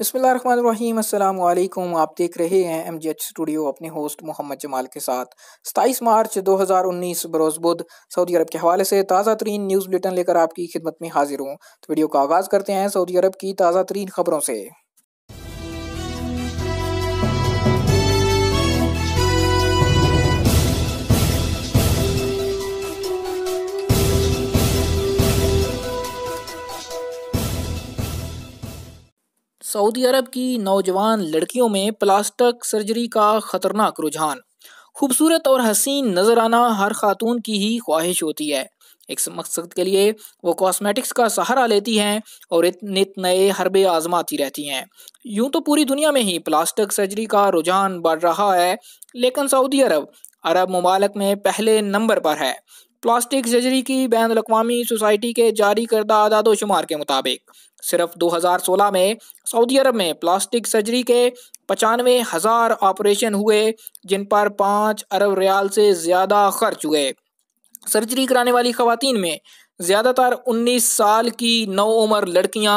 बसमीम अल्लाम आप देख रहे हैं एम जी एच स्टूडियो अपने होस्ट मोहम्मद जमाल के साथ सताईस मार्च 2019 बरोज़ बुध सऊदी अरब के हवाले से ताज़ा तरीन न्यूज़ बुलेटिन लेकर आपकी खिदमत में हाजिर हूँ तो वीडियो का आगाज़ करते हैं सऊदी अरब की ताज़ा तरीन खबरों से सऊदी अरब की नौजवान लड़कियों में प्लास्टिक सर्जरी का खतरनाक रुझान खूबसूरत और हसीन नज़र आना हर खातून की ही ख्वाहिश होती है इस मकसद के लिए वो कॉस्मेटिक्स का सहारा लेती हैं और नित नए हरबे आजमाती रहती हैं यूं तो पूरी दुनिया में ही प्लास्टिक सर्जरी का रुझान बढ़ रहा है लेकिन सऊदी अरब अरब ममालक में पहले नंबर पर है प्लास्टिक सर्जरी की बैन अवी सोसाइटी के जारी करदा आदाद शुमार के मुताबिक सिर्फ 2016 में सऊदी अरब में प्लास्टिक सर्जरी के पचानवे हज़ार ऑपरेशन हुए जिन पर पाँच अरब रियाल से ज़्यादा खर्च हुए सर्जरी कराने वाली खवतिन में ज़्यादातर 19 साल की नौ उम्र लड़कियां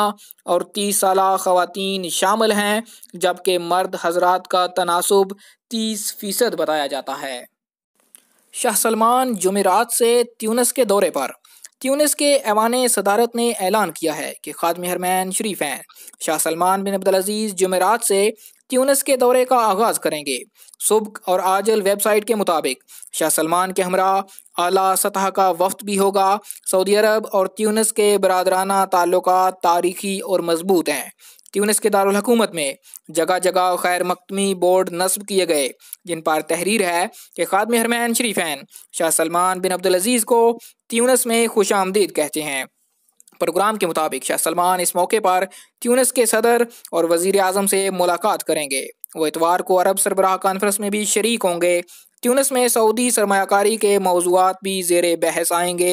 और 30 साल खवतिन शामिल हैं जबकि मर्द हजरात का तनासब 30 फ़ीसद बताया जाता है शाह सलमान जमेरात से त्यूनस के दौरे पर त्यूनस के ऐवान सदारत ने ऐलान किया है कि खादम हरमैन शरीफ हैं शाह सलमान बिन अब्दुलज़ीज़ जमेरात से त्यूनस के दौरे का आगाज़ करेंगे सुबह और आजल वेबसाइट के मुताबिक शाह सलमान के हमरा अला सतह का वफ्त भी होगा सऊदी अरब और त्यूनस के बरदराना ताल्लुक तारीखी और मजबूत हैं ट्यूनिस के दारकूमत में जगह जगह खैर मकदमी बोर्ड नस्ब किए गए जिन पर तहरीर है कि खादम हरमैन शरीफैन शाह सलमान बिन अब्दुलज़ीज़ को ट्यूनिस में खुश आमदीद कहते हैं प्रोग्राम के मुताबिक शाह सलमान इस मौके पर ट्यूनिस के सदर और वजीर अजम से मुलाकात करेंगे वो इतवार को अरब सरबराह कॉन्फ्रेंस में भी शरीक होंगे ट्यूनिस में सऊदी सरमाकारी के मौजूद भी जेर बहस आएंगे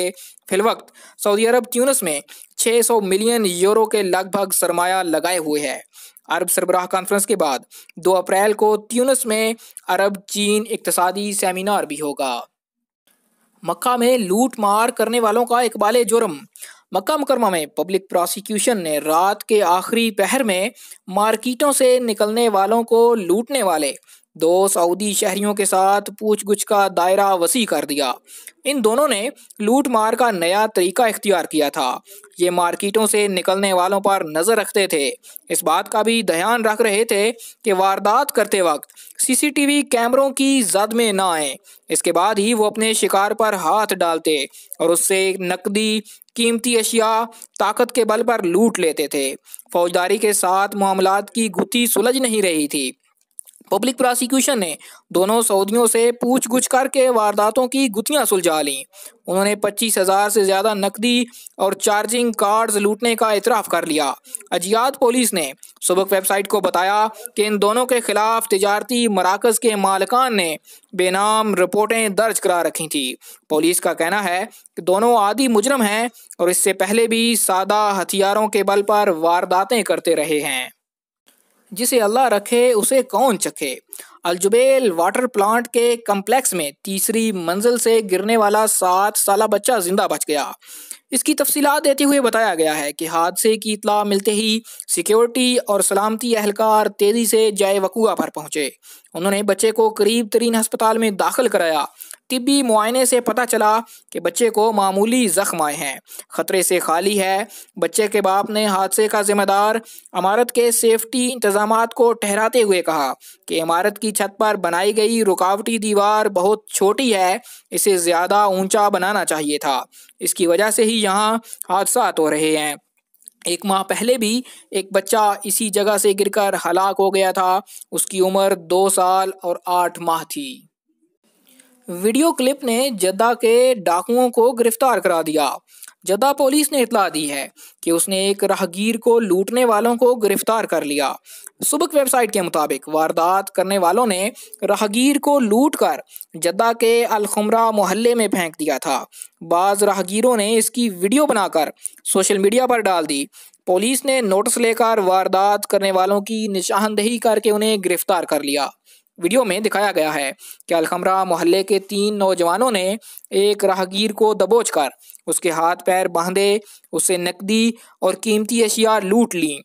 फिलवक्त सऊदी अरब ट्यूनिस में 600 मिलियन यूरो के लगभग सरमाया लगाए हुए है अरब सरबराह कॉन्फ्रेंस के बाद 2 अप्रैल को त्यूनस में अरब चीन इकतसादी सेमिनार भी होगा मक्का में लूट मार करने वालों का इकबाल जुर्म मक्का मुकरमा में पब्लिक प्रोसिक्यूशन ने रात के आखिरी पहर में मार्किटों से निकलने वालों को लूटने वाले दो सऊदी शहरियों के साथ गुछ का दायरा वसी कर दिया इन दोनों ने लूट मार का नया तरीका इख्तियार किया था ये मार्केटों से निकलने वालों पर नज़र रखते थे इस बात का भी ध्यान रख रहे थे कि वारदात करते वक्त सीसीटीवी कैमरों की जद में ना आए इसके बाद ही वो अपने शिकार पर हाथ डालते और उससे नकदी कीमती अशिया ताकत के बल पर लूट लेते थे फौजदारी के साथ मामला की गुत्थी सुलझ नहीं रही थी पब्लिक प्रोसिक्यूशन ने दोनों सऊदियों से पूछ गुछ करके वारदातों की गुतियां सुलझा लीं उन्होंने पच्चीस हज़ार से ज़्यादा नकदी और चार्जिंग कार्ड्स लूटने का इतराफ़ कर लिया अजियात पुलिस ने सबक वेबसाइट को बताया कि इन दोनों के खिलाफ तजारती मराकज़ के मालकान ने बेनाम रिपोर्टें दर्ज करा रखी थी पुलिस का कहना है कि दोनों आदि मुजरम हैं और इससे पहले भी सादा हथियारों के बल पर वारदातें करते रहे हैं जिसे अल्लाह रखे उसे कौन चखे अलजुबेल वाटर प्लांट के कम्प्लेक्स में तीसरी मंजिल से गिरने वाला सात साल बच्चा जिंदा बच गया इसकी तफसीत देते हुए बताया गया है कि हादसे की इतला मिलते ही सिक्योरिटी और सलामती अहलकार तेज़ी से जय वकूआ पर पहुंचे उन्होंने बच्चे को करीब तरीन हस्पताल में दाखिल कराया तिबी मुआयने से पता चला कि बच्चे को मामूली ज़ख्म आए हैं ख़तरे से खाली है बच्चे के बाप ने हादसे का जिम्मेदार इमारत के सेफ्टी इंतजाम को ठहराते हुए कहा कि इमारत की छत पर बनाई गई रुकावटी दीवार बहुत छोटी है इसे ज़्यादा ऊंचा बनाना चाहिए था इसकी वजह से ही यहाँ हादसा हो तो रहे हैं एक माह पहले भी एक बच्चा इसी जगह से गिरकर हलाक हो गया था उसकी उम्र दो साल और आठ माह थी वीडियो क्लिप ने जद्दा के डाकुओं को गिरफ्तार करा दिया जदा पुलिस ने इतला दी है कि उसने एक राहगीर को लूटने वालों को गिरफ्तार कर लिया सुबक वेबसाइट के मुताबिक वारदात करने वालों ने राहगीर को लूट कर जद्दा के अलखुमरा मोहल्ले में फेंक दिया था बाज़ राहगीरों ने इसकी वीडियो बनाकर सोशल मीडिया पर डाल दी पुलिस ने नोटिस लेकर वारदात करने वालों की निशानदेही करके उन्हें गिरफ्तार कर लिया वीडियो में दिखाया गया है कि अलखमरा मोहल्ले के तीन नौजवानों ने एक राहगीर को दबोचकर उसके हाथ पैर बांधे उससे नकदी और कीमती अशिया लूट ली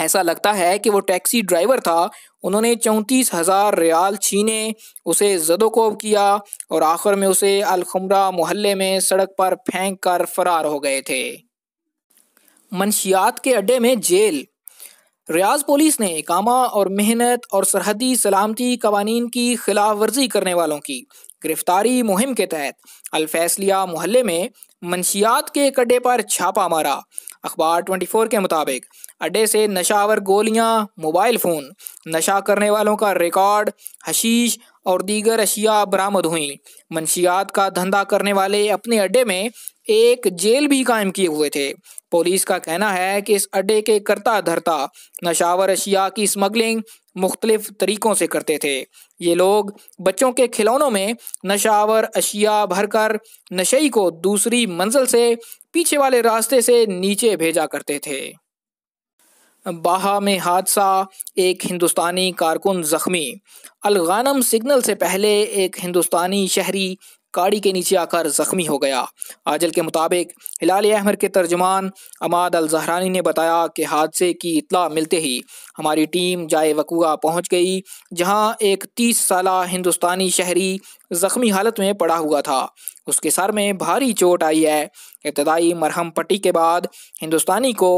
ऐसा लगता है कि वो टैक्सी ड्राइवर था उन्होंने चौंतीस हज़ार रियाल छीने उसे जदोकोब किया और आखिर में उसे अलखमरा मोहल्ले में सड़क पर फेंक कर फरार हो गए थे मनशियात के अड्डे में जेल रियाज पुलिस ने इकामा और मेहनत और सरहदी सलामती कवानीन की खिलाफ वर्जी करने वालों की गिरफ्तारी मुहिम के तहत अलफैसलिया मोहल्ले में मनशियात के अड्डे पर छापा मारा अखबार 24 के मुताबिक अड्डे से नशावर गोलियां मोबाइल फ़ोन नशा करने वालों का रिकॉर्ड हशीश और दीगर अशिया बरामद हुई मनशियात का धंधा करने वाले अपने अड्डे में एक जेल भी कायम किए हुए थे पुलिस का कहना है कि इस अड्डे के करता धरता नशावर अशिया की स्मगलिंग मुख्तलिफ तरीक़ों से करते थे ये लोग बच्चों के खिलौनों में नशावर अशिया भरकर नशई को दूसरी मंजिल से पीछे वाले रास्ते से नीचे भेजा करते थे बाहा में हादसा एक हिंदुस्तानी कारकुन जख्मी अलगानम सिग्नल से पहले एक हिंदुस्तानी शहरी गाड़ी के नीचे आकर जख्मी हो गया आजल के मुताबिक हिलाल अहमर के तर्जमान अमाद अल जहरानी ने बताया कि हादसे की इतला मिलते ही हमारी टीम जाए वकूआ पहुंच गई जहां एक तीस साल हिंदुस्तानी शहरी जख्मी हालत में पड़ा हुआ था उसके सर में भारी चोट आई है इब्तदाई मरहम पट्टी के बाद हिंदुस्तानी को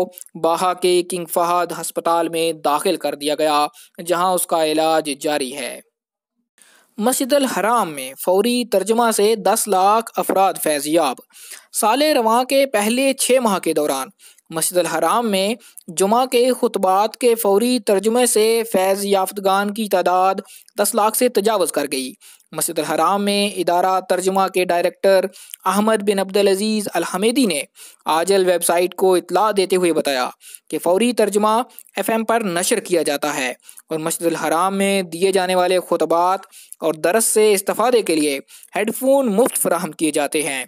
बाहा के किंग फहद हस्पताल में दाखिल कर दिया गया जहां उसका इलाज जारी है मस्जिद हराम में फौरी तर्जमा से 10 लाख अफराद फैजियाब साल रवा के पहले छः माह के दौरान मस्जिद हराम में जुमा के खुतबात के फौरी तर्जमे से फैज़ याफ्तगान की तादाद दस लाख से तजावज़ कर गई मस्जिद हराम में इदारा तर्जमा के director Ahmed bin Abdul Aziz Al Hamedi ने आजल वेबसाइट को इतला देते हुए बताया कि फौरी तर्जमा एफ एम पर नशर किया जाता है और मस्जिद हराम में दिए जाने वाले खुतबात और दरस से इस्तफ़ादे के लिए हेडफोन मुफ्त फराहम किए जाते हैं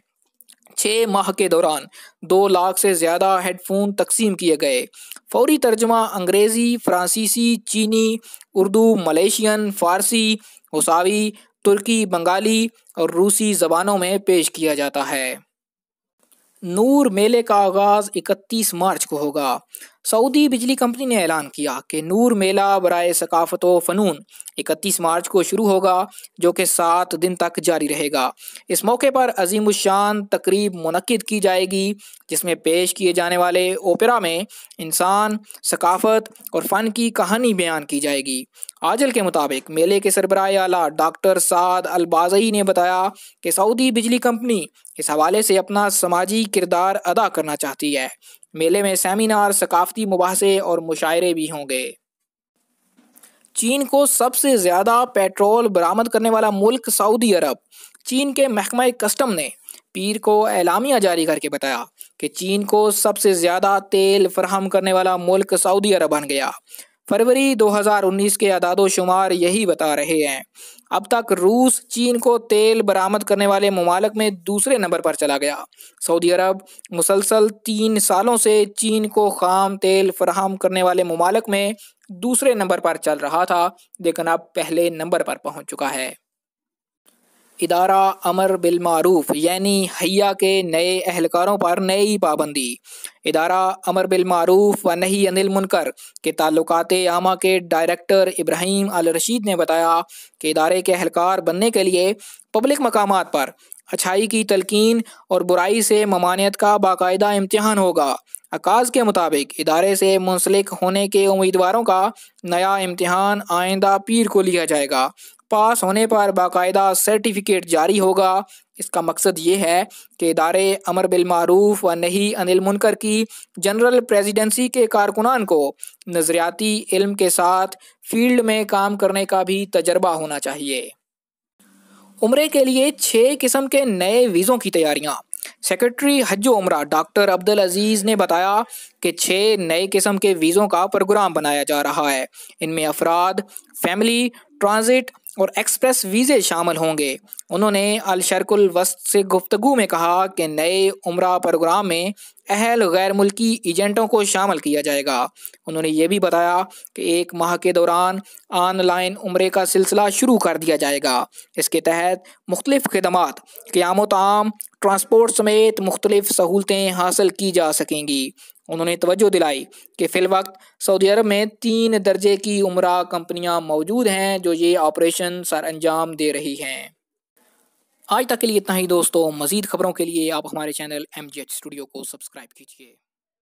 छः माह के दौरान दो लाख से ज़्यादा हेडफोन तकसीम किए गए फौरी तर्जमा अंग्रेज़ी फ्रांसीसी चीनी उर्दू मलेशियन फ़ारसी उसावी तुर्की बंगाली और रूसी ज़बानों में पेश किया जाता है नूर मेले का आगाज़ 31 मार्च को होगा सऊदी बिजली कंपनी ने ऐलान किया कि नूर मेला बरए सकाफत व फ़नून 31 मार्च को शुरू होगा जो कि सात दिन तक जारी रहेगा इस मौके पर अजीम शान तकरीब मनद की जाएगी जिसमें पेश किए जाने वाले ओपेरा में इंसान सकाफत और फ़न की कहानी बयान की जाएगी आजल के मुताबिक मेले के सरबराह आला डॉक्टर साद अलबाजई ने बताया कि सऊदी बिजली कंपनी इस हवाले से अपना समाजी किरदार अदा करना चाहती है मेले में सेमिनार सकाफती मुबासे और मुशायरे भी होंगे चीन को सबसे ज़्यादा पेट्रोल बरामद करने वाला मुल्क सऊदी अरब चीन के महकमा कस्टम ने पीर को एलामिया जारी करके बताया कि चीन को सबसे ज़्यादा तेल फरहम करने वाला मुल्क सऊदी अरब बन गया फरवरी 2019 के अदाद शुमार यही बता रहे हैं अब तक रूस चीन को तेल बरामद करने वाले ममालक में दूसरे नंबर पर चला गया सऊदी अरब मुसलसल तीन सालों से चीन को खाम तेल फराहम करने वाले ममालक में दूसरे नंबर पर चल रहा था लेकिन अब पहले नंबर पर पहुंच चुका है इदारा अमर बिलमूफ यानी हैया के नए अहलकारों पर नई पाबंदी इदारा अमर बिलमूफ व नहीं अनिल मुनकर के ताल्लुकात आमा के डायरेक्टर इब्राहिम अल रशीद ने बताया कि इदारे के अहलकार बनने के लिए पब्लिक मकाम पर अच्छाई की तलकिन और बुराई से ममानियत का बाकायदा इम्तहान होगा अकाज के मुताबिक इदारे से मुंसलिक होने के उम्मीदवारों का नया इम्तहान आइंदा पीर को लिया जाएगा पास होने पर बाकायदा सर्टिफिकेट जारी होगा इसका मकसद ये है कि इदारे अमर बिलमूफ व नहीं अनिल मुनकर की जनरल प्रेजिडेंसी के कारकुनान को नज़रियाती इल्म के साथ फील्ड में काम करने का भी तजर्बा होना चाहिए उम्र के लिए छः किस्म के नए वीज़ों की तैयारियाँ सेक्रेटरी हज उमरा डॉक्टर अब्दुल अजीज़ ने बताया कि छः नए किस्म के वीज़ों का प्रोग्राम बनाया जा रहा है इनमें अफराद फैमिली ट्रांजिट और एक्सप्रेस वीज़े शामिल होंगे उन्होंने अलशरकुल वस्त से गुफ्तु में कहा कि नए उम्र प्रोग्राम में अहल गैर मुल्की एजेंटों को शामिल किया जाएगा उन्होंने ये भी बताया कि एक माह के दौरान ऑनलाइन उम्र का सिलसिला शुरू कर दिया जाएगा इसके तहत मुख्तलिफ़ खदमात क़्याम ताम ट्रांसपोर्ट समेत मुख्तलिफ सहूलतें हासिल की जा सकेंगी उन्होंने तोज्जो दिलाई कि फ़िलवक्त सऊदी अरब में तीन दर्जे की उम्र कंपनियाँ मौजूद हैं जो ये ऑपरेशन सर अंजाम दे रही हैं आज तक के लिए इतना ही दोस्तों मजीद खबरों के लिए आप हमारे चैनल एम स्टूडियो को सब्सक्राइब कीजिए